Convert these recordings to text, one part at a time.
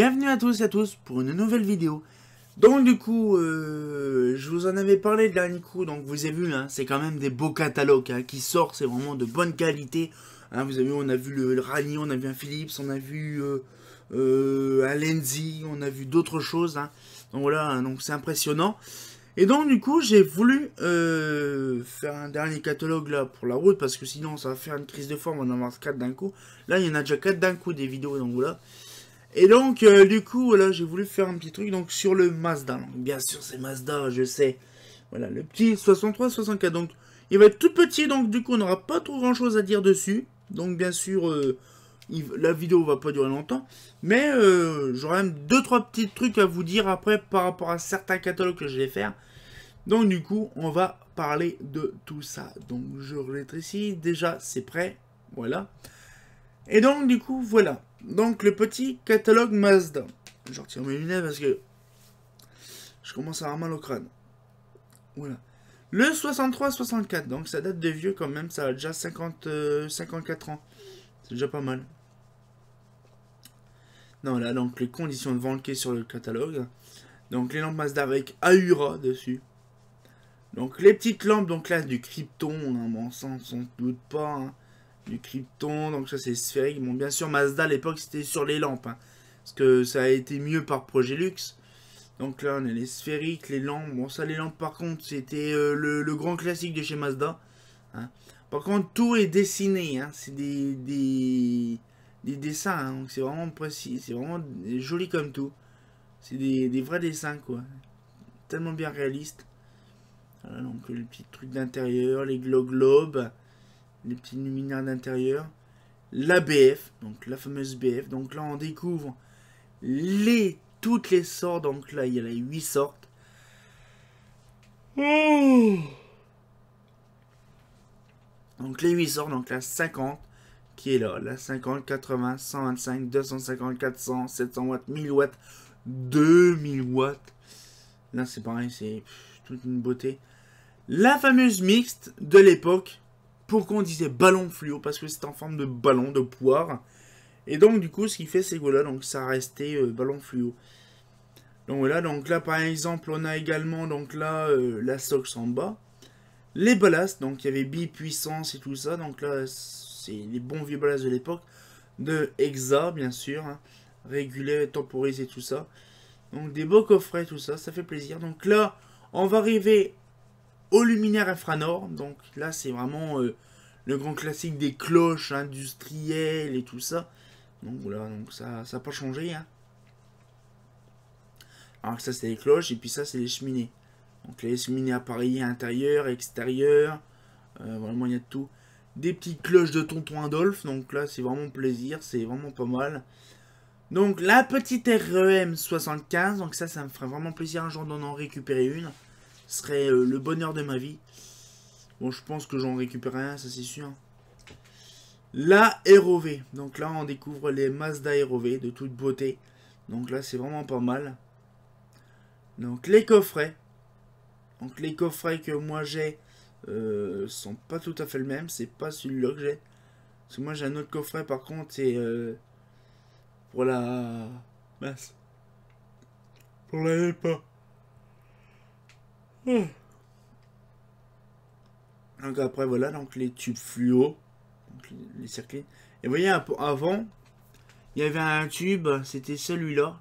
Bienvenue à tous et à tous pour une nouvelle vidéo. Donc du coup, euh, je vous en avais parlé de dernier coup, donc vous avez vu, hein, c'est quand même des beaux catalogues hein, qui sortent, c'est vraiment de bonne qualité. Hein, vous avez vu, on a vu le, Rani, on a vu un Philips, on a vu euh, euh, un Lenzi, on a vu d'autres choses. Hein. Donc voilà, donc c'est impressionnant. Et donc du coup, j'ai voulu faire un dernier catalogue là pour la route, parce que sinon ça va faire une crise de forme, on en a 4 d'un coup. Là, il y en a déjà 4 d'un coup des vidéos, donc voilà. Et donc, euh, du coup, voilà, j'ai voulu faire un petit truc donc sur le Mazda. bien sûr, c'est Mazda, je sais. Voilà, le petit 63-64. Donc, il va être tout petit, donc du coup, on n'aura pas trop grand-chose à dire dessus. Donc, bien sûr, euh, la vidéo va pas durer longtemps. Mais j'aurais euh, j'aurai même deux, trois petits trucs à vous dire après par rapport à certains catalogues que je vais faire. Donc, du coup, on va parler de tout ça. Donc, je ici. Déjà, c'est prêt. Voilà. Et donc, du coup, voilà. Donc, le petit catalogue Mazda. Je retire mes lunettes parce que je commence à avoir mal au crâne. Voilà. Le 63-64, donc ça date de vieux quand même, ça a déjà 50, 54 euh, ans. C'est déjà pas mal. Non, là, donc les conditions de vente qui sur le catalogue. Donc les lampes Mazda avec Ahura dessus. Donc les petites lampes, donc là, du Krypton, hein. bon, sens, on s'en doute pas. Hein du krypton, donc ça c'est sphérique. Bon, bien sûr, Mazda à l'époque c'était sur les lampes, hein, parce que ça a été mieux par projet luxe. Donc là on a les sphériques, les lampes. Bon, ça les lampes par contre c'était euh, le, grand classique de chez Mazda. Hein. Par contre, tout est dessiné, hein. c'est des, des, dessins, donc c'est vraiment précis, c'est vraiment joli comme tout. C'est des, vrais dessins quoi, tellement bien réaliste. donc le petit truc d'intérieur, les globes les petits luminaires d'intérieur, la BF, donc la fameuse BF. Donc là, on découvre les toutes les sortes. Donc là, il y a les 8 sortes. Donc les 8 sortes, donc la 50 qui est là, la 50, 80, 125, 250, 400, 700 watts, 1000 watts, 2000 watts. Là, c'est pareil, c'est toute une beauté. La fameuse mixte de l'époque, pourquoi on disait ballon fluo Parce que c'est en forme de ballon, de poire. Et donc, du coup, ce qui fait ces goûts là donc ça restait euh, ballon fluo. Donc voilà, donc là, par exemple, on a également, donc là, euh, la SOX en bas. Les ballasts, donc il y avait bi-puissance et tout ça. Donc là, c'est les bons vieux ballasts de l'époque. De Hexa, bien sûr. Hein. réguler temporiser temporisé, tout ça. Donc des beaux coffrets, tout ça, ça fait plaisir. Donc là, on va arriver au luminaire infranor Donc là, c'est vraiment euh, le grand classique des cloches industrielles et tout ça. Donc voilà, donc ça n'a pas changé. Hein. Alors ça, c'est les cloches et puis ça, c'est les cheminées. Donc les cheminées appareillées intérieures, extérieures. extérieur euh, vraiment, il y a de tout. Des petites cloches de tonton Adolphe. Donc là, c'est vraiment plaisir. C'est vraiment pas mal. Donc la petite REM 75. Donc ça, ça me ferait vraiment plaisir un jour d'en récupérer une. Ce serait euh, le bonheur de ma vie. Bon, je pense que j'en récupère rien, ça c'est sûr. La ROV. Donc là, on découvre les Mazda ROV de toute beauté. Donc là, c'est vraiment pas mal. Donc les coffrets. Donc les coffrets que moi j'ai euh, sont pas tout à fait le même. C'est pas celui-là que j'ai. Parce que moi j'ai un autre coffret par contre et euh, pour la... Mince. Pour la Hmm. Donc après voilà donc les tubes fluo, les circuits. Et vous voyez avant, il y avait un tube, c'était celui-là,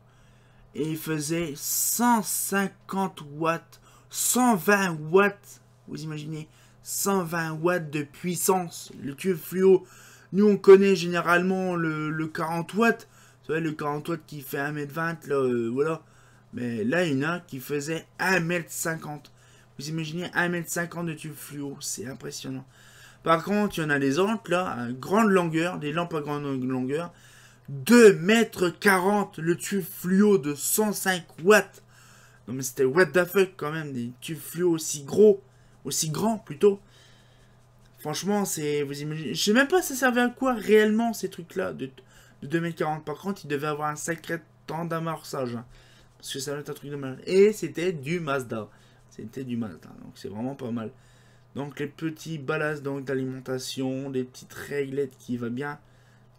et il faisait 150 watts, 120 watts, vous imaginez, 120 watts de puissance. Le tube fluo, nous on connaît généralement le, 40 watts, C'est le 40 watts qui fait 1m20, là, euh, voilà. Mais là, il y en a qui faisait 1m50. Vous imaginez 1m50 de tube fluo, c'est impressionnant. Par contre, il y en a des autres, là, à grande longueur, des lampes à grande longueur. 2m40 le tube fluo de 105 watts. Non mais c'était what the fuck quand même, des tubes fluo aussi gros, aussi grands plutôt. Franchement, c'est. Vous imaginez. Je sais même pas ça servait à quoi réellement ces trucs-là de, de 2m40. Par contre, il devait avoir un sacré temps d'amorçage. Hein. Parce que ça va être un truc de mal Et c'était du Mazda. C'était du Mazda. Donc c'est vraiment pas mal. Donc les petits ballasts d'alimentation, des petites réglettes qui va bien.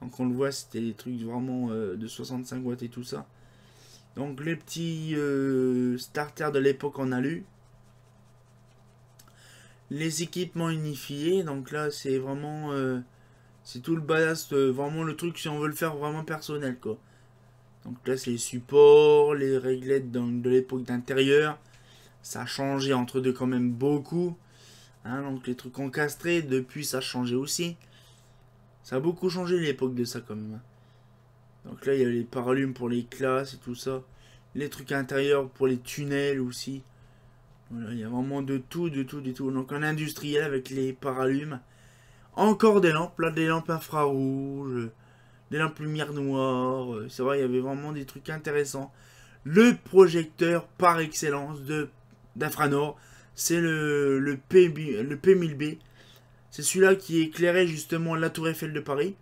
Donc on le voit, c'était des trucs vraiment euh, de 65 watts et tout ça. Donc les petits euh, starters de l'époque en alu. Les équipements unifiés. Donc là c'est vraiment... Euh, c'est tout le ballast, vraiment le truc si on veut le faire vraiment personnel quoi. Donc là, c'est les supports, les réglettes donc, de l'époque d'intérieur. Ça a changé entre deux quand même beaucoup. Hein, donc les trucs encastrés, depuis ça a changé aussi. Ça a beaucoup changé l'époque de ça quand même. Donc là, il y a les paralumes pour les classes et tout ça. Les trucs intérieurs pour les tunnels aussi. Voilà, il y a vraiment de tout, de tout, de tout. Donc un industriel avec les paralumes. Encore des lampes, là des lampes infrarouges des la lumière noire. Euh, c'est vrai, il y avait vraiment des trucs intéressants. Le projecteur par excellence de d'Afranor, c'est le, le, P, le P1000B. C'est celui-là qui éclairait justement la tour Eiffel de Paris.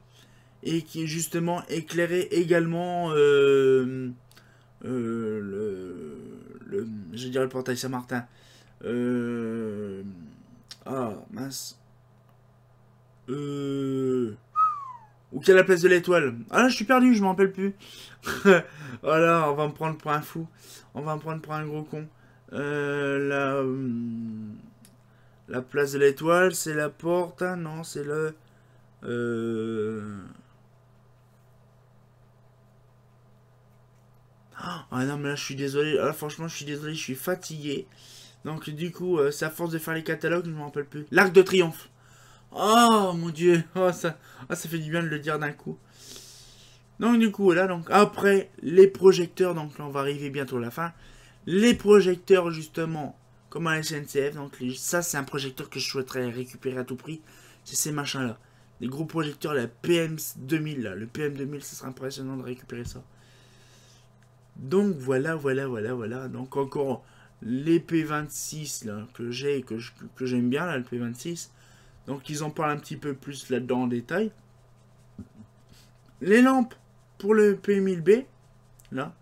Et qui justement éclairait également euh, euh, le, le, je dirais le portail Saint-Martin. Euh, ah mince. Euh, Ok, la place de l'étoile Ah là, je suis perdu, je m'en rappelle plus. voilà, on va me prendre pour un fou. On va me prendre pour un gros con. Euh, hum, la, place de l'étoile, c'est la porte. Ah non, c'est le... Euh, ah non, mais là, je suis désolé. Ah, franchement, je suis désolé, je suis fatigué. Donc, du coup, euh, c'est à force de faire les catalogues, je m'en rappelle plus. L'arc de triomphe. Oh mon dieu, oh, ça, oh, ça fait du bien de le dire d'un coup. Donc du coup, voilà, donc après les projecteurs, donc là on va arriver bientôt à la fin. Les projecteurs justement, comme à la SNCF, donc ça c'est un projecteur que je souhaiterais récupérer à tout prix. C'est ces machins là. Les gros projecteurs, la PM2000 là. Le PM2000, ce serait impressionnant de récupérer ça. Donc voilà, voilà, voilà, voilà. Donc encore les P26 là, que j'ai et que j'aime bien là, le P26. Donc ils en parlent un petit peu plus là-dedans en détail. Les lampes pour le P1000B, là.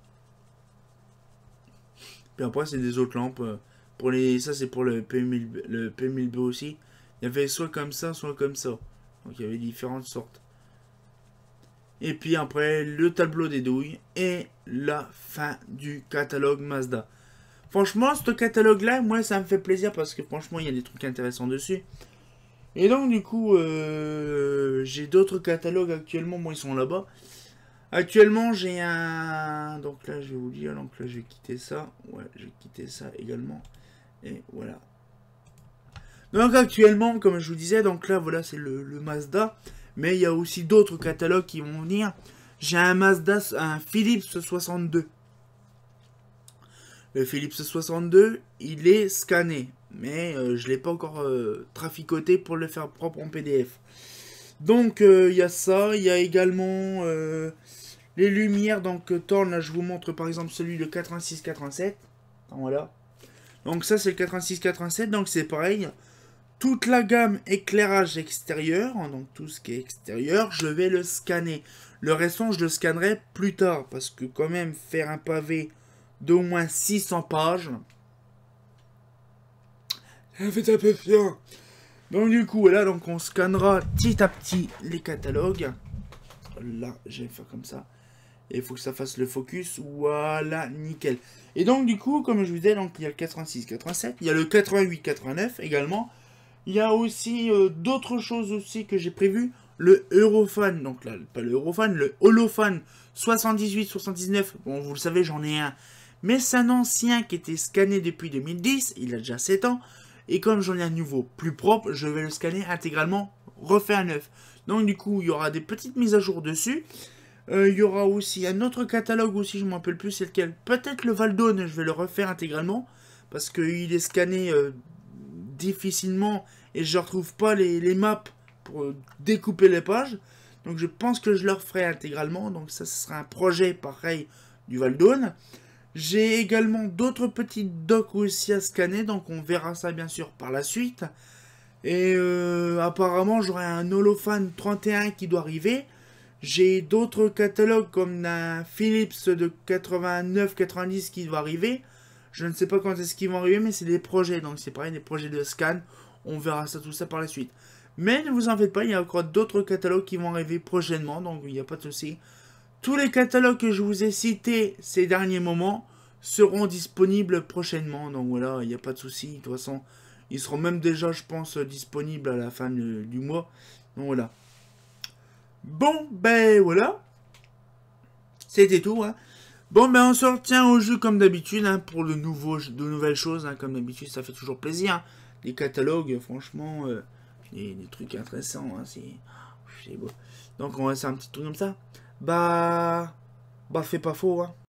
Puis après, c'est des autres lampes. Euh, pour les, ça, c'est pour le, P1000, le P1000B aussi. Il y avait soit comme ça, soit comme ça. Donc il y avait différentes sortes. Et puis après, le tableau des douilles et la fin du catalogue Mazda. Franchement, ce catalogue-là, moi, ça me fait plaisir parce que franchement, il y a des trucs intéressants dessus. Et donc, du coup, euh, j'ai d'autres catalogues actuellement. Moi, ils sont là-bas. Actuellement, j'ai un... Donc là, je vais vous dire. Donc là, je vais quitter ça. Ouais, je vais quitter ça également. Et voilà. Donc actuellement, comme je vous disais, donc là, voilà, c'est le, le, Mazda. Mais il y a aussi d'autres catalogues qui vont venir. J'ai un Mazda, un Philips 62. Le Philips 62, il est scanné mais euh, je ne l'ai pas encore euh, traficoté pour le faire propre en PDF. Donc euh, il y a ça, il y a également les lumières, donc Thorn, là je vous montre par exemple celui de 86-87, voilà. Donc ça c'est le 86-87, donc c'est pareil, toute la gamme éclairage extérieur, hein, donc tout ce qui est extérieur, je vais le scanner. Le restant je le scannerai plus tard, parce que quand même faire un pavé d'au moins 600 pages, elle fait un peu fier. Donc du coup, là, donc on scannera petit à petit les catalogues. Là, j'ai fait comme ça. Et il faut que ça fasse le focus. Voilà, nickel. Et donc du coup, comme je vous disais, donc il y a le 86, 87, il y a le 88, 89 également. Il y a aussi euh, d'autres choses aussi que j'ai prévues. Le Eurofan, donc là, pas le Eurofan, le Holofan 78, 79. Bon, vous le savez, j'en ai un. Mais c'est un ancien qui était scanné depuis 2010, il a déjà 7 ans. Et comme j'en ai un nouveau plus propre, je vais le scanner intégralement refait à neuf. Donc du coup, il y aura des petites mises à jour dessus. Euh, il y aura aussi un autre catalogue aussi, je ne m'en rappelle plus c'est lequel. Peut-être le Valdone, je vais le refaire intégralement. Parce qu'il est scanné euh, difficilement et je ne retrouve pas les, maps pour euh, découper les pages. Donc je pense que je le referai intégralement. Donc ça, ce sera un projet pareil du Valdone. J'ai également d'autres petites docs aussi à scanner, donc on verra ça bien sûr par la suite. Et euh, apparemment, j'aurai un Holofan 31 qui doit arriver. J'ai d'autres catalogues comme un Philips de 89-90 qui doit arriver. Je ne sais pas quand est-ce qu'ils vont arriver, mais c'est des projets. Donc c'est pareil, des projets de scan. On verra ça, tout ça par la suite. Mais ne vous en faites pas, il y a encore d'autres catalogues qui vont arriver prochainement. Donc il n'y a pas de souci. Tous les catalogues que je vous ai cités ces derniers moments seront disponibles prochainement. Donc voilà, il n'y a pas de souci. De toute façon, ils seront même déjà, je pense, disponibles à la fin du mois. Donc voilà. Bon, ben voilà. C'était tout. Hein. Bon, ben on se retient au jeu comme d'habitude hein, pour de, nouveau de nouvelles choses. Hein. comme d'habitude, ça fait toujours plaisir. Les catalogues, franchement, euh, les des, trucs intéressants. c'est Donc on va faire un petit truc comme ça bah, bah c'est pas faux. Hein.